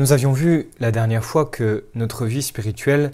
Nous avions vu la dernière fois que notre vie spirituelle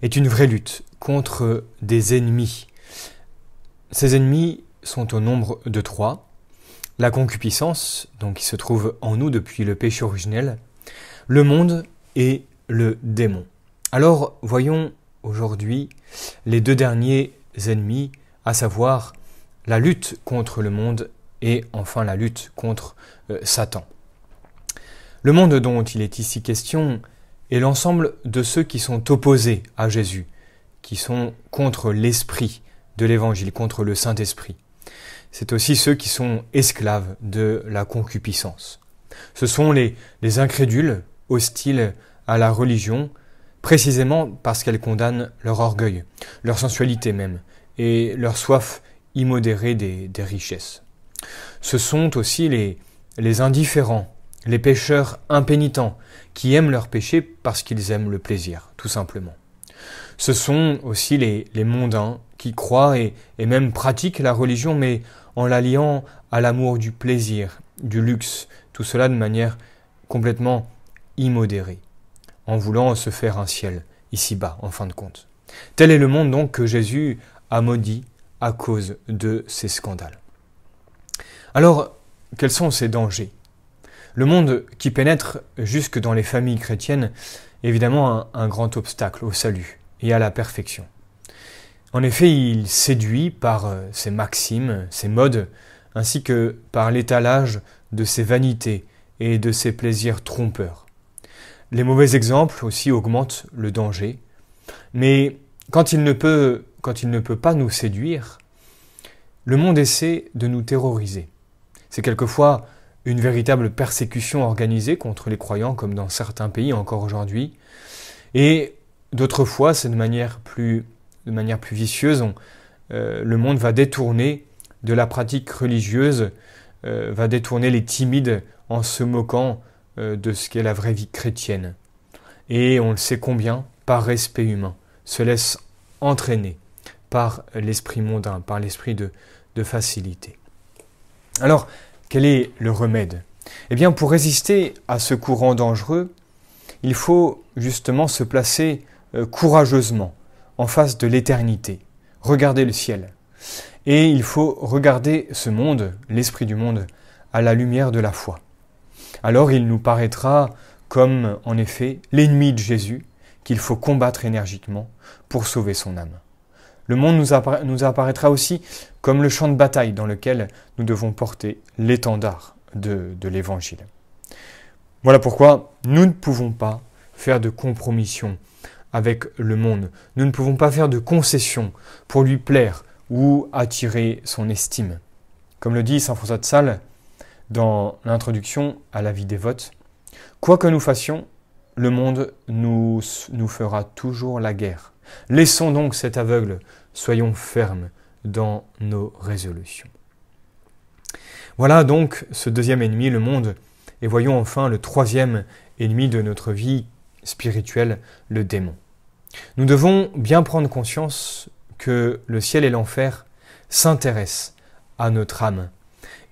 est une vraie lutte contre des ennemis. Ces ennemis sont au nombre de trois. La concupiscence, donc qui se trouve en nous depuis le péché originel, le monde et le démon. Alors voyons aujourd'hui les deux derniers ennemis, à savoir la lutte contre le monde et enfin la lutte contre euh, Satan. Le monde dont il est ici question est l'ensemble de ceux qui sont opposés à Jésus, qui sont contre l'esprit de l'Évangile, contre le Saint-Esprit. C'est aussi ceux qui sont esclaves de la concupiscence. Ce sont les, incrédules hostiles à la religion, précisément parce qu'elle condamne leur orgueil, leur sensualité même, et leur soif immodérée des, des richesses. Ce sont aussi les, les indifférents les pécheurs impénitents, qui aiment leur péché parce qu'ils aiment le plaisir, tout simplement. Ce sont aussi les, mondains qui croient et, même pratiquent la religion, mais en l'alliant à l'amour du plaisir, du luxe, tout cela de manière complètement immodérée, en voulant se faire un ciel ici-bas, en fin de compte. Tel est le monde donc que Jésus a maudit à cause de ces scandales. Alors, quels sont ces dangers le monde qui pénètre jusque dans les familles chrétiennes est évidemment un, grand obstacle au salut et à la perfection. En effet, il séduit par euh, ses maximes, ses modes, ainsi que par l'étalage de ses vanités et de ses plaisirs trompeurs. Les mauvais exemples aussi augmentent le danger, mais quand il ne peut, quand il ne peut pas nous séduire, le monde essaie de nous terroriser. C'est quelquefois une véritable persécution organisée contre les croyants, comme dans certains pays encore aujourd'hui. Et d'autres fois, c'est de manière plus, de manière plus vicieuse. On, euh, le monde va détourner de la pratique religieuse, euh, va détourner les timides en se moquant euh, de ce qu'est la vraie vie chrétienne. Et on le sait combien, par respect humain, se laisse entraîner par l'esprit mondain, par l'esprit de, de facilité. Alors, quel est le remède Eh bien, pour résister à ce courant dangereux, il faut justement se placer euh, courageusement en face de l'éternité, regarder le ciel. Et il faut regarder ce monde, l'esprit du monde, à la lumière de la foi. Alors il nous paraîtra comme, en effet, l'ennemi de Jésus qu'il faut combattre énergiquement pour sauver son âme. Le monde nous, apparaîtra aussi comme le champ de bataille dans lequel nous devons porter l'étendard de, l'Évangile. Voilà pourquoi nous ne pouvons pas faire de compromission avec le monde. Nous ne pouvons pas faire de concessions pour lui plaire ou attirer son estime. Comme le dit Saint François de Sales dans l'introduction à la vie dévote, quoi que nous fassions, le monde nous fera toujours la guerre. Laissons donc cet aveugle, soyons fermes dans nos résolutions. Voilà donc ce deuxième ennemi, le monde, et voyons enfin le troisième ennemi de notre vie spirituelle, le démon. Nous devons bien prendre conscience que le ciel et l'enfer s'intéressent à notre âme,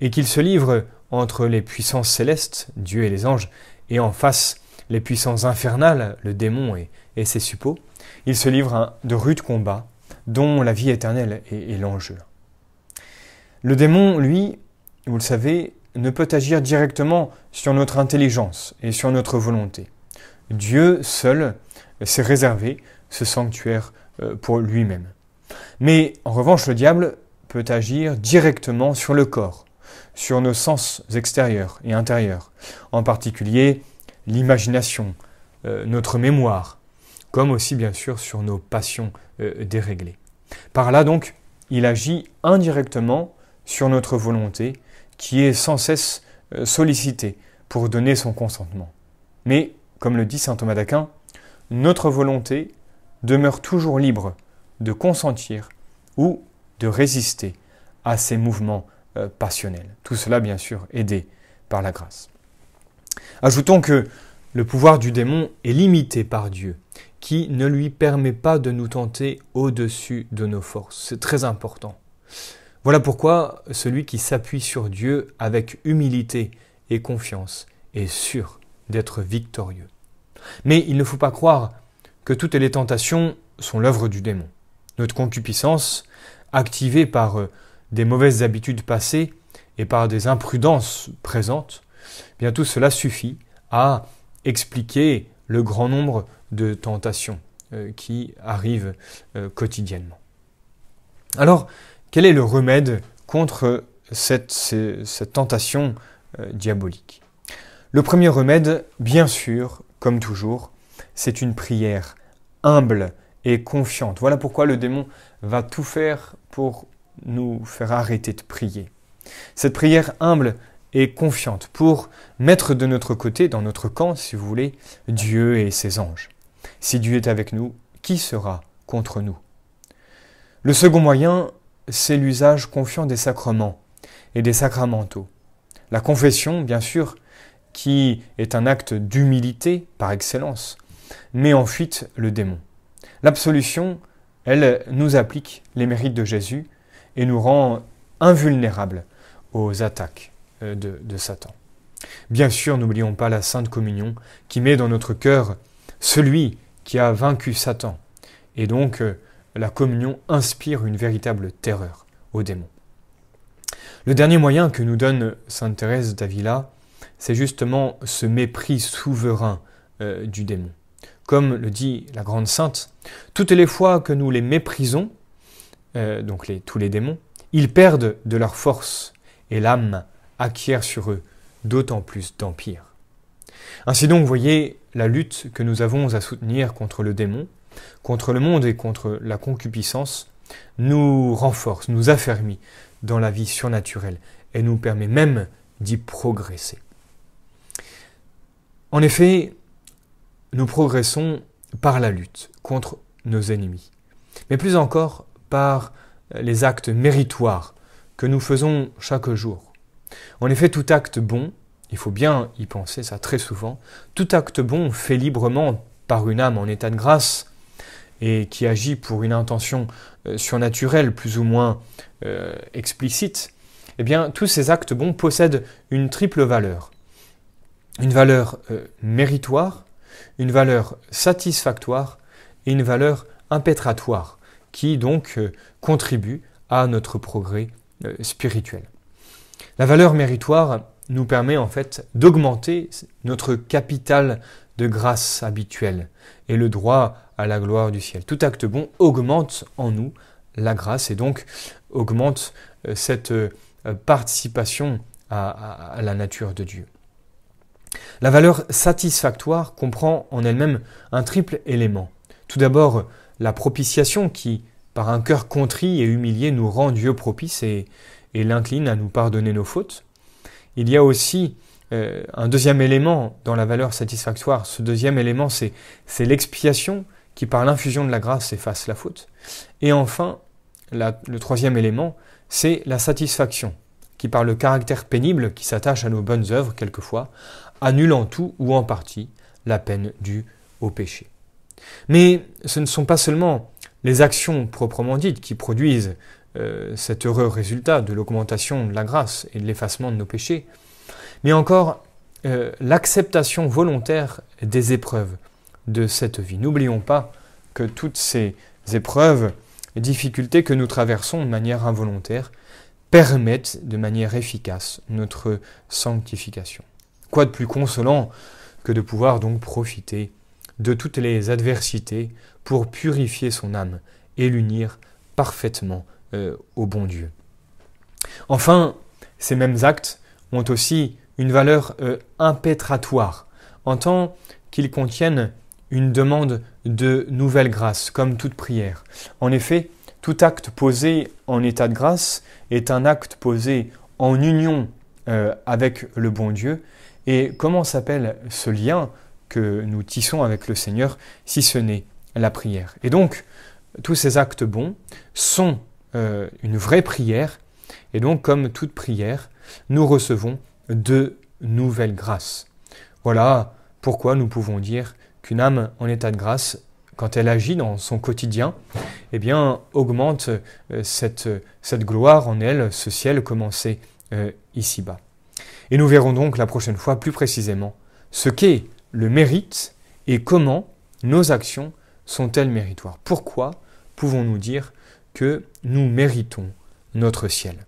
et qu'ils se livrent entre les puissances célestes, Dieu et les anges, et en face les puissances infernales, le démon et, et ses suppôts, il se livre à de rudes combats dont la vie éternelle est, l'enjeu. Le démon, lui, vous le savez, ne peut agir directement sur notre intelligence et sur notre volonté. Dieu seul s'est réservé ce sanctuaire euh, pour lui-même. Mais en revanche, le diable peut agir directement sur le corps, sur nos sens extérieurs et intérieurs, en particulier l'imagination, euh, notre mémoire, comme aussi bien sûr sur nos passions euh, déréglées. Par là donc, il agit indirectement sur notre volonté qui est sans cesse euh, sollicitée pour donner son consentement. Mais, comme le dit Saint Thomas d'Aquin, notre volonté demeure toujours libre de consentir ou de résister à ces mouvements euh, passionnels. Tout cela, bien sûr, aidé par la grâce. Ajoutons que le pouvoir du démon est limité par Dieu qui ne lui permet pas de nous tenter au-dessus de nos forces. C'est très important. Voilà pourquoi celui qui s'appuie sur Dieu avec humilité et confiance est sûr d'être victorieux. Mais il ne faut pas croire que toutes les tentations sont l'œuvre du démon. Notre concupiscence, activée par euh, des mauvaises habitudes passées et par des imprudences présentes, eh bien tout cela suffit à expliquer le grand nombre de tentations euh, qui arrivent euh, quotidiennement. Alors, quel est le remède contre cette, cette tentation euh, diabolique Le premier remède, bien sûr, comme toujours, c'est une prière humble et confiante. Voilà pourquoi le démon va tout faire pour nous faire arrêter de prier. Cette prière humble et confiante pour mettre de notre côté, dans notre camp, si vous voulez, Dieu et ses anges. Si Dieu est avec nous, qui sera contre nous Le second moyen, c'est l'usage confiant des sacrements et des sacramentaux. La confession, bien sûr, qui est un acte d'humilité par excellence, met en fuite le démon. L'absolution, elle nous applique les mérites de Jésus et nous rend invulnérables aux attaques euh, de, Satan. Bien sûr, n'oublions pas la Sainte Communion qui met dans notre cœur celui qui a vaincu Satan. Et donc, euh, la communion inspire une véritable terreur aux démons. Le dernier moyen que nous donne Sainte Thérèse d'Avila, c'est justement ce mépris souverain euh, du démon. Comme le dit la grande sainte, toutes les fois que nous les méprisons, euh, donc tous les démons, ils perdent de leur force et l'âme acquiert sur eux d'autant plus d'empire. Ainsi donc, voyez la lutte que nous avons à soutenir contre le démon, contre le monde et contre la concupiscence nous renforce, nous affermit dans la vie surnaturelle et nous permet même d'y progresser. En effet, nous progressons par la lutte contre nos ennemis, mais plus encore par les actes méritoires que nous faisons chaque jour. En effet, tout acte bon il faut bien y penser ça très souvent, tout acte bon fait librement par une âme en état de grâce et qui agit pour une intention euh, surnaturelle plus ou moins euh, explicite, eh bien tous ces actes bons possèdent une triple valeur. Une valeur euh, méritoire, une valeur satisfactoire et une valeur impétratoire, qui donc contribue à notre progrès spirituel. La valeur méritoire, nous permet en fait d'augmenter notre capital de grâce habituelle et le droit à la gloire du ciel. Tout acte bon augmente en nous la grâce et donc augmente euh, cette euh, participation à, la nature de Dieu. La valeur satisfactoire comprend en elle-même un triple élément. Tout d'abord, la propitiation qui, par un cœur contrit et humilié, nous rend Dieu propice et l'incline à nous pardonner nos fautes il y a aussi euh, un deuxième élément dans la valeur satisfactoire. Ce deuxième élément, c'est l'expiation qui, par l'infusion de la grâce, efface la faute. Et enfin, le troisième élément, c'est la satisfaction, qui, par le caractère pénible qui s'attache à nos bonnes œuvres, quelquefois, annule en tout ou en partie la peine due au péché. Mais ce ne sont pas seulement les actions proprement dites qui produisent euh, cet heureux résultat de l'augmentation de la grâce et de l'effacement de nos péchés, mais encore euh, l'acceptation volontaire des épreuves de cette vie. N'oublions pas que toutes ces épreuves, les difficultés que nous traversons de manière involontaire, permettent de manière efficace notre sanctification. Quoi de plus consolant que de pouvoir donc profiter de toutes les adversités pour purifier son âme et l'unir parfaitement euh, au bon Dieu. Enfin, ces mêmes actes ont aussi une valeur euh, impétratoire, en tant qu'ils contiennent une demande de nouvelle grâce, comme toute prière. En effet, tout acte posé en état de grâce est un acte posé en union euh, avec le bon Dieu. Et comment s'appelle ce lien que nous tissons avec le Seigneur si ce n'est la prière Et donc, tous ces actes bons sont euh, une vraie prière. Et donc, comme toute prière, nous recevons de nouvelles grâces. Voilà pourquoi nous pouvons dire qu'une âme en état de grâce, quand elle agit dans son quotidien, eh bien, augmente euh, cette, cette, gloire en elle, ce ciel commencé euh, ici-bas. Et nous verrons donc la prochaine fois plus précisément ce qu'est le mérite et comment nos actions sont-elles méritoires Pourquoi pouvons-nous dire que nous méritons notre ciel.